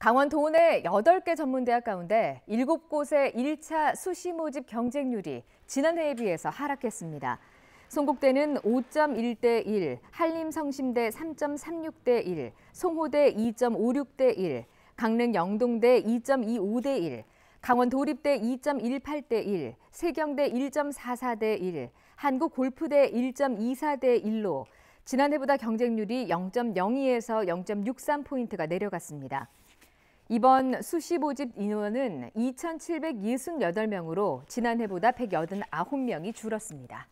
강원 도내 8개 전문대학 가운데 7곳의 1차 수시 모집 경쟁률이 지난해에 비해서 하락했습니다. 송곡대는 5.1대 1, 한림성심대 3.36대 1, 송호대 2.56대 1, 강릉 영동대 2.25대 1, 강원 도립대 2.18대 1, 세경대 1.44대 1, 한국골프대 1.24대 1로 지난해보다 경쟁률이 0.02에서 0.63포인트가 내려갔습니다. 이번 수시 모집 인원은 2,768명으로 지난해보다 189명이 줄었습니다.